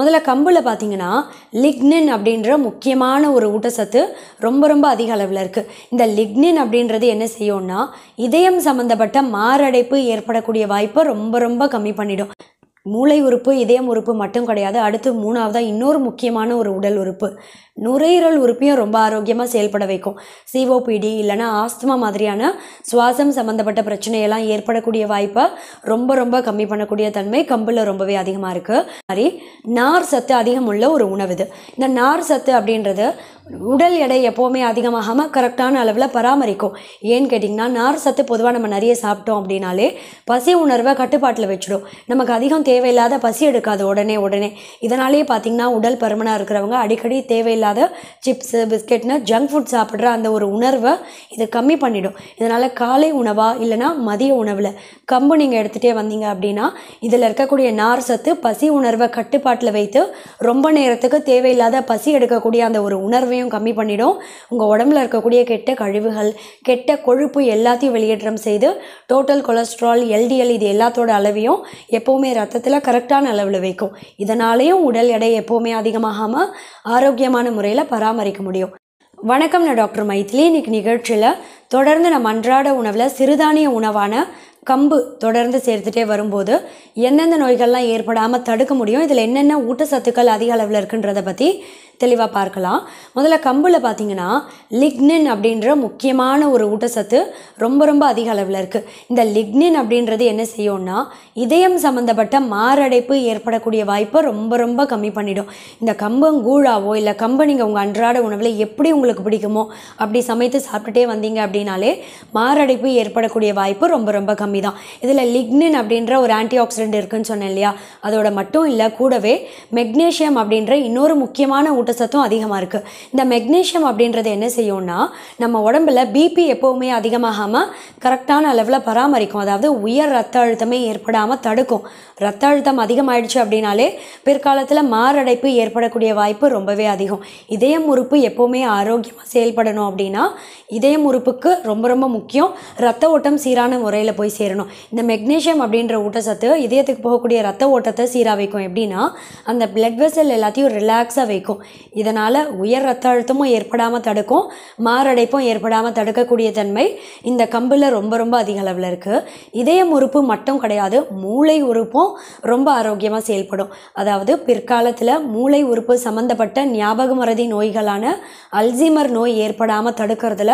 முதல்ல கம்பில் பார்த்தீங்கன்னா லிக்னின் அப்படின்ற முக்கியமான ஒரு ஊட்டச்சத்து ரொம்ப ரொம்ப அதிக அளவில் இருக்குது இந்த லிக்னின் அப்படின்றது என்ன செய்யும்னா இதயம் சம்மந்தப்பட்ட மாரடைப்பு ஏற்படக்கூடிய வாய்ப்பை ரொம்ப ரொம்ப கம்மி பண்ணிடும் மூளை உறுப்பு இதயம் உறுப்பு மட்டும் கிடையாது அடுத்து மூணாவதாக இன்னொரு முக்கியமான ஒரு உடல் உறுப்பு நுரையீரல் உறுப்பையும் ரொம்ப ஆரோக்கியமாக செயல்பட வைக்கும் சிஓபிடி இல்லைனா ஆஸ்துமா மாதிரியான சுவாசம் சம்மந்தப்பட்ட பிரச்சனையெல்லாம் ஏற்படக்கூடிய வாய்ப்பை ரொம்ப ரொம்ப கம்மி பண்ணக்கூடிய தன்மை கம்பில் ரொம்பவே அதிகமாக இருக்குது மாதிரி நார் சத்து அதிகம் உள்ள ஒரு உணவு இது இந்த நார் சத்து அப்படின்றது உடல் எடை எப்போவுமே அதிகமாகாமல் கரெக்டான அளவில் பராமரிக்கும் ஏன்னு கேட்டிங்கன்னா நார் சத்து பொதுவாக நம்ம நிறைய சாப்பிட்டோம் அப்படின்னாலே பசி உணர்வை கட்டுப்பாட்டில் வச்சிடும் நமக்கு அதிகம் தேவையில்லாத பசி எடுக்காது உடனே உடனே இதனாலேயே பார்த்திங்கன்னா உடல் பருமனாக இருக்கிறவங்க அடிக்கடி தேவையில்லாத சிப்ஸு பிஸ்கெட்னு ஜங்க் ஃபுட் சாப்பிட்ற அந்த ஒரு உணர்வை இது கம்மி பண்ணிடும் இதனால் காலை உணவாக இல்லைனா மதிய உணவில் கம்பு நீங்கள் எடுத்துகிட்டே வந்தீங்க அப்படின்னா இதில் இருக்கக்கூடிய நார் சத்து பசி உணர்வை கட்டுப்பாட்டில் வைத்து ரொம்ப நேரத்துக்கு தேவையில்லாத பசி எடுக்கக்கூடிய அந்த ஒரு உணர்வையும் எல்லாத்தையும் கம்மி பண்ணிடும் உங்கள் உடம்புல இருக்கக்கூடிய கெட்ட கழிவுகள் கெட்ட கொழுப்பு எல்லாத்தையும் வெளியேற்றம் செய்து டோட்டல் கொலஸ்ட்ரால் எல்டிஎல் இது எல்லாத்தோட அளவையும் எப்போவுமே ரத்தத்தில் கரெக்டான அளவில் வைக்கும் இதனாலேயும் உடல் எடை எப்போவுமே அதிகமாகாமல் ஆரோக்கியமான முறையில் பராமரிக்க முடியும் வணக்கம் நான் டாக்டர் மைத்திலி இன்னைக்கு நிகழ்ச்சியில் தொடர்ந்து நம்ம அன்றாட உணவில் சிறுதானிய உணவான கம்பு தொடர்ந்து சேர்த்துட்டே வரும்போது எந்தெந்த நோய்கள்லாம் ஏற்படாமல் தடுக்க முடியும் இதில் என்னென்ன ஊட்டச்சத்துக்கள் அதிக அளவில் இருக்குன்றதை பற்றி தெளிவாக பார்க்கலாம் முதல்ல கம்பில் பார்த்தீங்கன்னா லிக்னின் அப்படின்ற முக்கியமான ஒரு ஊட்டச்சத்து ரொம்ப ரொம்ப அதிக அளவில் இருக்குது இந்த லிக்னின் அப்படின்றது என்ன செய்யும்னா இதயம் சம்மந்தப்பட்ட மாரடைப்பு ஏற்படக்கூடிய வாய்ப்பை ரொம்ப ரொம்ப கம்மி பண்ணிடும் இந்த கம்பங்கூழாவோ இல்லை கம்பை நீங்கள் உங்கள் அன்றாட உணவில் எப்படி உங்களுக்கு பிடிக்குமோ அப்படி சமைத்து சாப்பிட்டுட்டே வந்தீங்க அப்படின்னாலே மாரடைப்பு ஏற்படக்கூடிய வாய்ப்பு ரொம்ப ரொம்ப கம்மி தான் இதில் லிக்னின் அப்படின்ற ஒரு ஆன்டி ஆக்சிடென்ட் இருக்குன்னு சொன்னேன் இல்லையா அதோட மட்டும் இல்லை கூடவே மெக்னீஷியம் அப்படின்ற இன்னொரு முக்கியமான ஊட்ட ஊட்டச்சத்தும் அதிகமாக இருக்குது இந்த மெக்னீஷியம் அப்படின்றது என்ன செய்யும்னா நம்ம உடம்புல பிபி எப்போவுமே அதிகமாகாமல் கரெக்டான அளவில் பராமரிக்கும் அதாவது உயர் ரத்த அழுத்தமே ஏற்படாமல் தடுக்கும் ரத்த அழுத்தம் அதிகமாகிடுச்சு அப்படின்னாலே பிற்காலத்தில் மாரடைப்பு ஏற்படக்கூடிய வாய்ப்பு ரொம்பவே அதிகம் இதயம் உறுப்பு எப்போவுமே ஆரோக்கியமாக செயல்படணும் அப்படின்னா இதயம் உறுப்புக்கு ரொம்ப ரொம்ப முக்கியம் ரத்த ஓட்டம் சீரான முறையில் போய் சேரணும் இந்த மெக்னீஷியம் அப்படின்ற ஊட்டச்சத்து இதயத்துக்கு போகக்கூடிய ரத்த ஓட்டத்தை சீராக வைக்கும் எப்படின்னா அந்த பிளட் வெசல் எல்லாத்தையும் ரிலாக்ஸாக வைக்கும் இதனால் உயர் ரத்த அழுத்தமும் ஏற்படாமல் தடுக்கும் மாரடைப்பும் ஏற்படாமல் தடுக்கக்கூடிய தன்மை இந்த கம்பில் ரொம்ப ரொம்ப அதிக அளவில் இருக்குது இதயம் உறுப்பு மட்டும் கிடையாது மூளை உறுப்பும் ரொம்ப ஆரோக்கியமாக செயல்படும் அதாவது பிற்காலத்தில் மூளை உறுப்பு சம்மந்தப்பட்ட ஞாபக மறதி நோய்களான அல்சிமர் நோய் ஏற்படாமல் தடுக்கிறதுல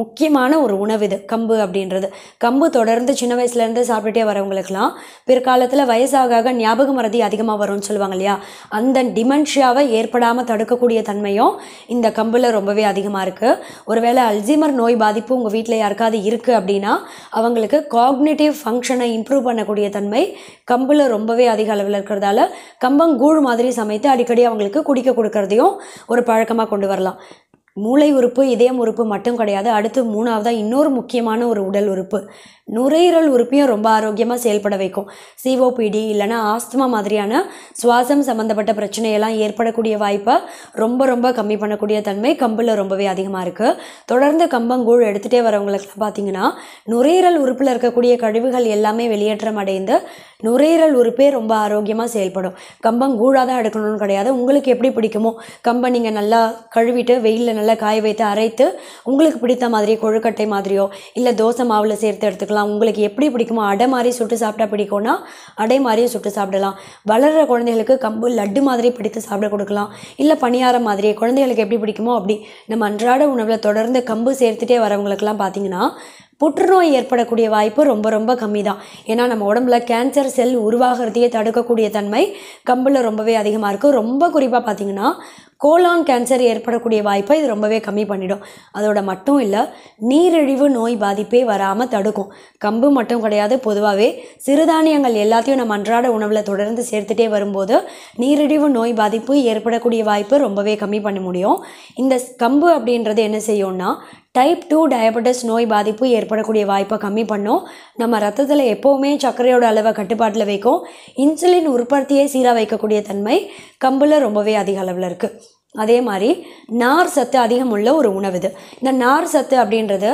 முக்கியமான ஒரு உணவு இது கம்பு அப்படின்றது கம்பு தொடர்ந்து சின்ன வயசுலேருந்து சாப்பிட்டுட்டே வரவங்களுக்குலாம் பிற்காலத்தில் வயசாக ஞாபக மறதி அதிகமாக வரும்னு சொல்லுவாங்க இல்லையா அந்த டிமென்ஷியாவை ஏற்படாமல் தடு தடுக்கக்கூடிய தன்மையும் இந்த கம்பில் ரொம்பவே அதிகமாக இருக்குது ஒருவேளை அல்ஜிமர் நோய் பாதிப்பு உங்கள் வீட்டில் யாருக்காவது இருக்குது அப்படின்னா அவங்களுக்கு காக்னேட்டிவ் ஃபங்க்ஷனை இம்ப்ரூவ் பண்ணக்கூடிய தன்மை கம்பில் ரொம்பவே அதிக அளவில் இருக்கிறதால கம்பங்கூழ் மாதிரி சமைத்து அடிக்கடி அவங்களுக்கு குடிக்க கொடுக்கறதையும் ஒரு பழக்கமாக கொண்டு வரலாம் மூளை உறுப்பு இதயம் உறுப்பு மட்டும் கிடையாது அடுத்து மூணாவதாக இன்னொரு முக்கியமான ஒரு உடல் உறுப்பு நுரையீரல் உறுப்பையும் ரொம்ப ஆரோக்கியமாக செயல்பட வைக்கும் சிஓபிடி இல்லைனா ஆஸ்துமா மாதிரியான சுவாசம் சம்மந்தப்பட்ட பிரச்சனையெல்லாம் ஏற்படக்கூடிய வாய்ப்பை ரொம்ப ரொம்ப கம்மி பண்ணக்கூடிய தன்மை கம்பில் ரொம்பவே அதிகமாக இருக்குது தொடர்ந்து கம்பங்கூழ் எடுத்துகிட்டே வரவங்களுக்குலாம் பார்த்தீங்கன்னா நுரையீரல் உறுப்பில் இருக்கக்கூடிய கழிவுகள் எல்லாமே வெளியேற்றம் அடைந்து நுரையீரல் உறுப்பே ரொம்ப ஆரோக்கியமாக செயல்படும் கம்பங்கூழாக தான் எடுக்கணும்னு கிடையாது உங்களுக்கு எப்படி பிடிக்குமோ கம்பை நீங்கள் நல்லா கழுவிட்டு வெயிலில் நல்லா காய வைத்து அரைத்து உங்களுக்கு பிடித்த மாதிரி கொழுக்கட்டை மாதிரியோ இல்லை தோசை மாவில் சேர்த்து எடுத்துக்கலாம் உங்களுக்கு எப்படி பிடிக்குமோ அடை மாதிரி சுட்டு சாப்பிட்டா பிடிக்கும்னா அடை மாதிரியும் சுட்டு சாப்பிடலாம் வளர்கிற குழந்தைகளுக்கு கம்பு லட்டு மாதிரி பிடித்து சாப்பிட கொடுக்கலாம் இல்லை பணியாரம் மாதிரி குழந்தைகளுக்கு எப்படி பிடிக்குமோ அப்படி நம்ம அன்றாட உணவில் தொடர்ந்து கம்பு சேர்த்துட்டே வரவங்களுக்குலாம் பார்த்தீங்கன்னா புற்றுநோய் ஏற்படக்கூடிய வாய்ப்பு ரொம்ப ரொம்ப கம்மி தான் ஏன்னா நம்ம உடம்புல கேன்சர் செல் உருவாகிறதையே தடுக்கக்கூடிய தன்மை கம்பில் ரொம்பவே அதிகமாக இருக்குது ரொம்ப குறிப்பாக பார்த்திங்கன்னா கோலான் கேன்சர் ஏற்படக்கூடிய வாய்ப்பை இது ரொம்பவே கம்மி பண்ணிடும் அதோட மட்டும் இல்லை நீரிழிவு நோய் பாதிப்பே வராமல் தடுக்கும் கம்பு மட்டும் கிடையாது பொதுவாகவே சிறுதானியங்கள் எல்லாத்தையும் நம்ம அன்றாட உணவில் தொடர்ந்து சேர்த்துட்டே வரும்போது நீரிழிவு நோய் பாதிப்பு ஏற்படக்கூடிய வாய்ப்பு ரொம்பவே கம்மி பண்ண முடியும் இந்த கம்பு அப்படின்றது என்ன செய்யும்னா டைப் டூ டயபெட்டிஸ் நோய் பாதிப்பு ஏற்படக்கூடிய வாய்ப்பை கம்மி பண்ணும் நம்ம ரத்தத்தில் எப்போவுமே சர்க்கரையோட அளவை கட்டுப்பாட்டில் வைக்கும் இன்சுலின் உற்பத்தியை சீராக வைக்கக்கூடிய தன்மை கம்பில் ரொம்பவே அதிக அளவில் இருக்குது அதே மாதிரி நார் சத்து அதிகம் உள்ள ஒரு உணவு இது இந்த நார் சத்து அப்படின்றது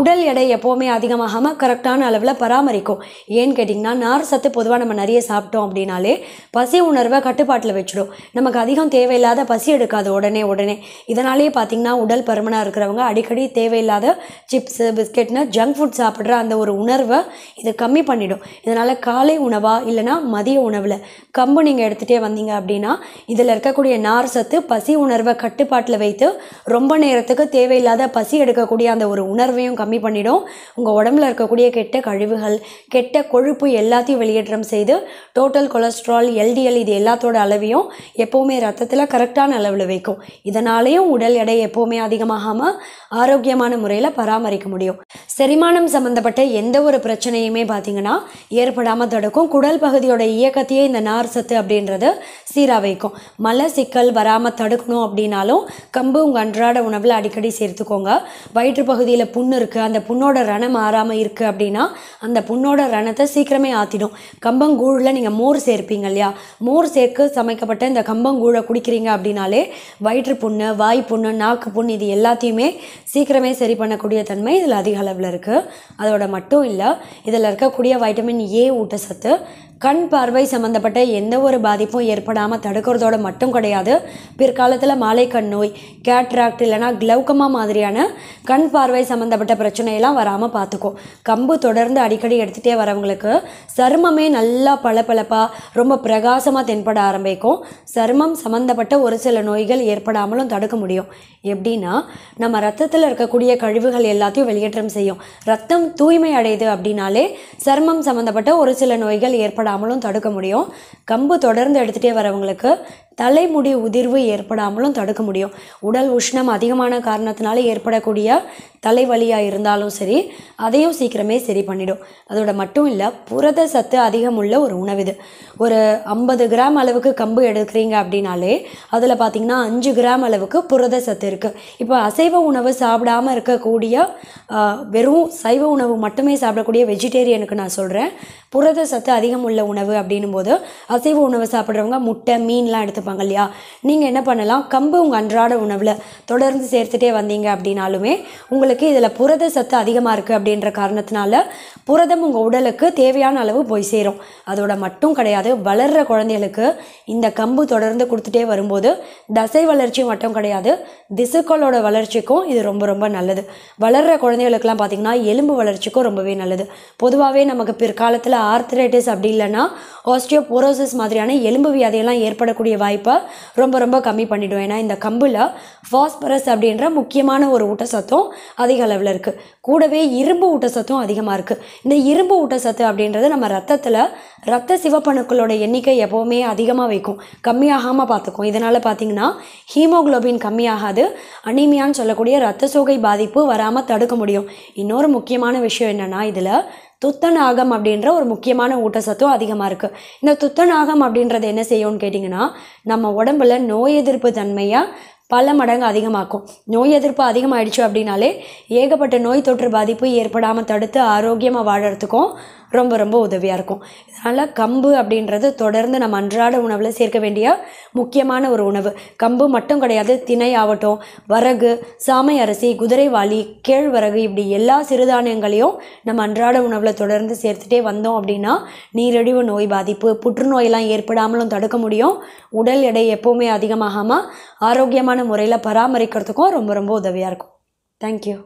உடல் எடை எப்போவுமே அதிகமாகாமல் கரெக்டான அளவில் பராமரிக்கும் ஏன்னு கேட்டிங்கன்னா நார் சத்து பொதுவாக நம்ம நிறைய சாப்பிட்டோம் அப்படின்னாலே பசி உணர்வை கட்டுப்பாட்டில் வச்சுடும் நமக்கு அதிகம் தேவையில்லாத பசி எடுக்காது உடனே உடனே இதனாலேயே பார்த்திங்கன்னா உடல் பருமனாக இருக்கிறவங்க அடிக்கடி தேவையில்லாத சிப்ஸு பிஸ்கெட்னு ஜங்க் ஃபுட் சாப்பிட்ற அந்த ஒரு உணர்வை இது கம்மி பண்ணிடும் இதனால் காலை உணவாக இல்லைனா மதிய உணவில் கம்பு நீங்கள் எடுத்துகிட்டே வந்தீங்க அப்படின்னா இதில் இருக்கக்கூடிய நார் சத்து பசி உணர்வை கட்டுப்பாட்டில் வைத்து ரொம்ப நேரத்துக்கு தேவையில்லாத பசி எடுக்கக்கூடிய அந்த ஒரு உணர்வையும் எல்லாத்தையும் கம்மி பண்ணிடும் உங்கள் உடம்புல இருக்கக்கூடிய கெட்ட கழிவுகள் கெட்ட கொழுப்பு எல்லாத்தையும் வெளியேற்றம் செய்து டோட்டல் கொலஸ்ட்ரால் எல்டிஎல் இது எல்லாத்தோட அளவையும் எப்போவுமே ரத்தத்தில் கரெக்டான அளவில் வைக்கும் இதனாலேயும் உடல் எடை எப்போவுமே அதிகமாகாமல் ஆரோக்கியமான முறையில் பராமரிக்க முடியும் செரிமானம் சம்மந்தப்பட்ட எந்த ஒரு பிரச்சனையுமே பார்த்தீங்கன்னா ஏற்படாமல் தடுக்கும் குடல் பகுதியோட இயக்கத்தையே இந்த நார் சத்து அப்படின்றது சீராக வைக்கும் மலை சிக்கல் வராமல் தடுக்கணும் அப்படின்னாலும் கம்பு உங்கள் அன்றாட உணவில் அடிக்கடி சேர்த்துக்கோங்க வயிற்று பகுதியில் புண்ணு புண்ணு இருக்குது அந்த புண்ணோட ரணம் ஆறாமல் இருக்குது அப்படின்னா அந்த புண்ணோட ரணத்தை சீக்கிரமே ஆற்றிடும் கம்பங்கூழில் நீங்கள் மோர் சேர்ப்பீங்க இல்லையா மோர் சேர்க்க சமைக்கப்பட்ட இந்த கம்பங்கூழை குடிக்கிறீங்க அப்படின்னாலே வயிற்று புண்ணு வாய் புண்ணு நாக்கு புண் இது எல்லாத்தையுமே சீக்கிரமே சரி பண்ணக்கூடிய தன்மை இதில் அதிக அளவில் இருக்குது அதோட மட்டும் இல்லை இதில் இருக்கக்கூடிய வைட்டமின் ஏ ஊட்டச்சத்து கண் பார்வை சம்மந்தப்பட்ட எந்த ஒரு பாதிப்பும் ஏற்படாமல் தடுக்கிறதோட மட்டும் கிடையாது பிற்காலத்தில் மாலை கண் நோய் கேட்ராக்ட் இல்லைனா க்ளௌக்கமா மாதிரியான கண் பார்வை சம்மந்தப்பட்ட பிரச்சனையெல்லாம் வராமல் பார்த்துக்கும் கம்பு தொடர்ந்து அடிக்கடி எடுத்துகிட்டே வரவங்களுக்கு சருமமே நல்லா பளபளப்பாக ரொம்ப பிரகாசமாக தென்பட ஆரம்பிக்கும் சருமம் சம்மந்தப்பட்ட ஒரு சில நோய்கள் ஏற்படாமலும் தடுக்க முடியும் எப்படின்னா நம்ம ரத்தத்தில் இருக்கக்கூடிய கழிவுகள் எல்லாத்தையும் வெளியேற்றம் செய்யும் ரத்தம் தூய்மை அடையுது அப்படின்னாலே சருமம் சம்மந்தப்பட்ட ஒரு சில நோய்கள் ஏற்பட சாப்பிடாமலும் தடுக்க முடியும் கம்பு தொடர்ந்து எடுத்துகிட்டே வரவங்களுக்கு தலைமுடி உதிர்வு ஏற்படாமலும் தடுக்க முடியும் உடல் உஷ்ணம் அதிகமான காரணத்தினால ஏற்படக்கூடிய தலைவலியாக இருந்தாலும் சரி அதையும் சீக்கிரமே சரி பண்ணிடும் அதோட மட்டும் இல்லை புரத சத்து அதிகமுள்ள ஒரு உணவு இது ஒரு ஐம்பது கிராம் அளவுக்கு கம்பு எடுக்கிறீங்க அப்படின்னாலே அதில் பார்த்திங்கன்னா அஞ்சு கிராம் அளவுக்கு புரத சத்து இருக்குது இப்போ அசைவ உணவு சாப்பிடாமல் இருக்கக்கூடிய வெறும் சைவ உணவு மட்டுமே சாப்பிடக்கூடிய வெஜிடேரியனுக்கு நான் சொல்கிறேன் புரத சத்து அதிகம் உள்ள உணவு அப்படின்னும் போது அசைவ உணவு சாப்பிட்றவங்க முட்டை மீன்லாம் எடுத்து வச்சுருப்பாங்க இல்லையா நீங்கள் என்ன பண்ணலாம் கம்பு உங்கள் அன்றாட உணவில் தொடர்ந்து சேர்த்துட்டே வந்தீங்க அப்படின்னாலுமே உங்களுக்கு இதில் புரத சத்து அதிகமாக இருக்குது அப்படின்ற காரணத்தினால புரதம் உங்கள் உடலுக்கு தேவையான அளவு போய் சேரும் அதோட மட்டும் கிடையாது வளர்கிற குழந்தைகளுக்கு இந்த கம்பு தொடர்ந்து கொடுத்துட்டே வரும்போது தசை வளர்ச்சி மட்டும் கிடையாது திசுக்களோட வளர்ச்சிக்கும் இது ரொம்ப ரொம்ப நல்லது வளர்கிற குழந்தைகளுக்கெல்லாம் பார்த்திங்கன்னா எலும்பு வளர்ச்சிக்கும் ரொம்பவே நல்லது பொதுவாகவே நமக்கு பிற்காலத்தில் ஆர்த்ரைட்டிஸ் அப்படி இல்லைன்னா ஆஸ்டியோபோரோசிஸ் மாதிரியான எலும்பு வியாதையெல்லாம் ஏற்படக்கூடிய வாய்ப்பு வாய்ப்பை ரொம்ப ரொம்ப கம்மி பண்ணிவிடும் ஏன்னா இந்த கம்பில் ஃபாஸ்பரஸ் அப்படின்ற முக்கியமான ஒரு ஊட்டச்சத்தும் அதிக அளவில் இருக்குது கூடவே இரும்பு ஊட்டச்சத்தும் அதிகமாக இருக்குது இந்த இரும்பு ஊட்டச்சத்து அப்படின்றது நம்ம ரத்தத்தில் ரத்த சிவப்பணுக்களோட எண்ணிக்கை எப்போவுமே அதிகமாக வைக்கும் கம்மியாகாமல் பார்த்துக்கும் இதனால் பார்த்திங்கன்னா ஹீமோக்ளோபின் கம்மியாகாது அனீமியான்னு சொல்லக்கூடிய ரத்த சோகை பாதிப்பு வராமல் தடுக்க முடியும் இன்னொரு முக்கியமான விஷயம் என்னென்னா இதில் துத்தநாகம் அப்படின்ற ஒரு முக்கியமான ஊட்டச்சத்தும் அதிகமாக இருக்குது இந்த துத்தநாகம் அப்படின்றது என்ன செய்யும்னு கேட்டிங்கன்னா நம்ம உடம்புல நோய் எதிர்ப்பு தன்மையாக பல மடங்கு அதிகமாக்கும் நோய் எதிர்ப்பு அதிகமாகிடுச்சு அப்படின்னாலே ஏகப்பட்ட நோய் தொற்று பாதிப்பு ஏற்படாமல் தடுத்து ஆரோக்கியமாக வாழறதுக்கும் ரொம்ப ரொம்ப உதவியாக இருக்கும் அதனால் கம்பு அப்படின்றது தொடர்ந்து நம்ம அன்றாட உணவில் சேர்க்க வேண்டிய முக்கியமான ஒரு உணவு கம்பு மட்டும் கிடையாது திணை ஆகட்டும் வரகு சாமை அரிசி குதிரைவாளி கேழ்வரகு இப்படி எல்லா சிறுதானியங்களையும் நம்ம அன்றாட உணவில் தொடர்ந்து சேர்த்துட்டே வந்தோம் அப்படின்னா நீரிழிவு நோய் பாதிப்பு புற்றுநோயெல்லாம் ஏற்படாமலும் தடுக்க முடியும் உடல் எடை எப்போவுமே அதிகமாகாமல் ஆரோக்கியமான முறையில் பராமரிக்கிறதுக்கும் ரொம்ப ரொம்ப உதவியாக இருக்கும் தேங்க்யூ